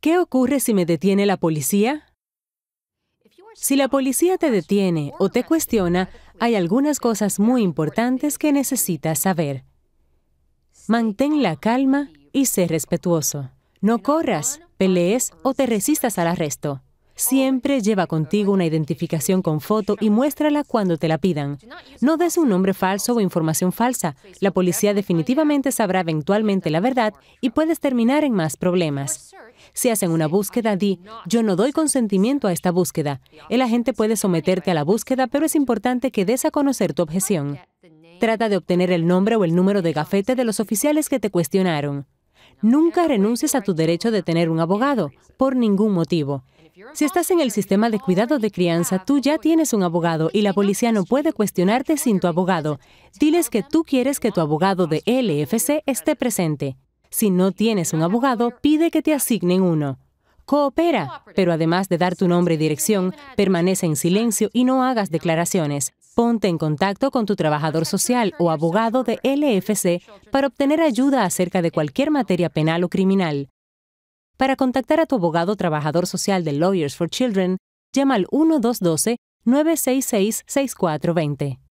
¿Qué ocurre si me detiene la policía? Si la policía te detiene o te cuestiona, hay algunas cosas muy importantes que necesitas saber. Mantén la calma y sé respetuoso. No corras, pelees o te resistas al arresto. Siempre lleva contigo una identificación con foto y muéstrala cuando te la pidan. No des un nombre falso o información falsa. La policía definitivamente sabrá eventualmente la verdad y puedes terminar en más problemas. Si hacen una búsqueda, di, yo no doy consentimiento a esta búsqueda. El agente puede someterte a la búsqueda, pero es importante que des a conocer tu objeción. Trata de obtener el nombre o el número de gafete de los oficiales que te cuestionaron. Nunca renuncies a tu derecho de tener un abogado, por ningún motivo. Si estás en el sistema de cuidado de crianza, tú ya tienes un abogado y la policía no puede cuestionarte sin tu abogado. Diles que tú quieres que tu abogado de LFC esté presente. Si no tienes un abogado, pide que te asignen uno. Coopera, pero además de dar tu nombre y dirección, permanece en silencio y no hagas declaraciones. Ponte en contacto con tu trabajador social o abogado de LFC para obtener ayuda acerca de cualquier materia penal o criminal. Para contactar a tu abogado trabajador social de Lawyers for Children, llama al 1212 966 6420.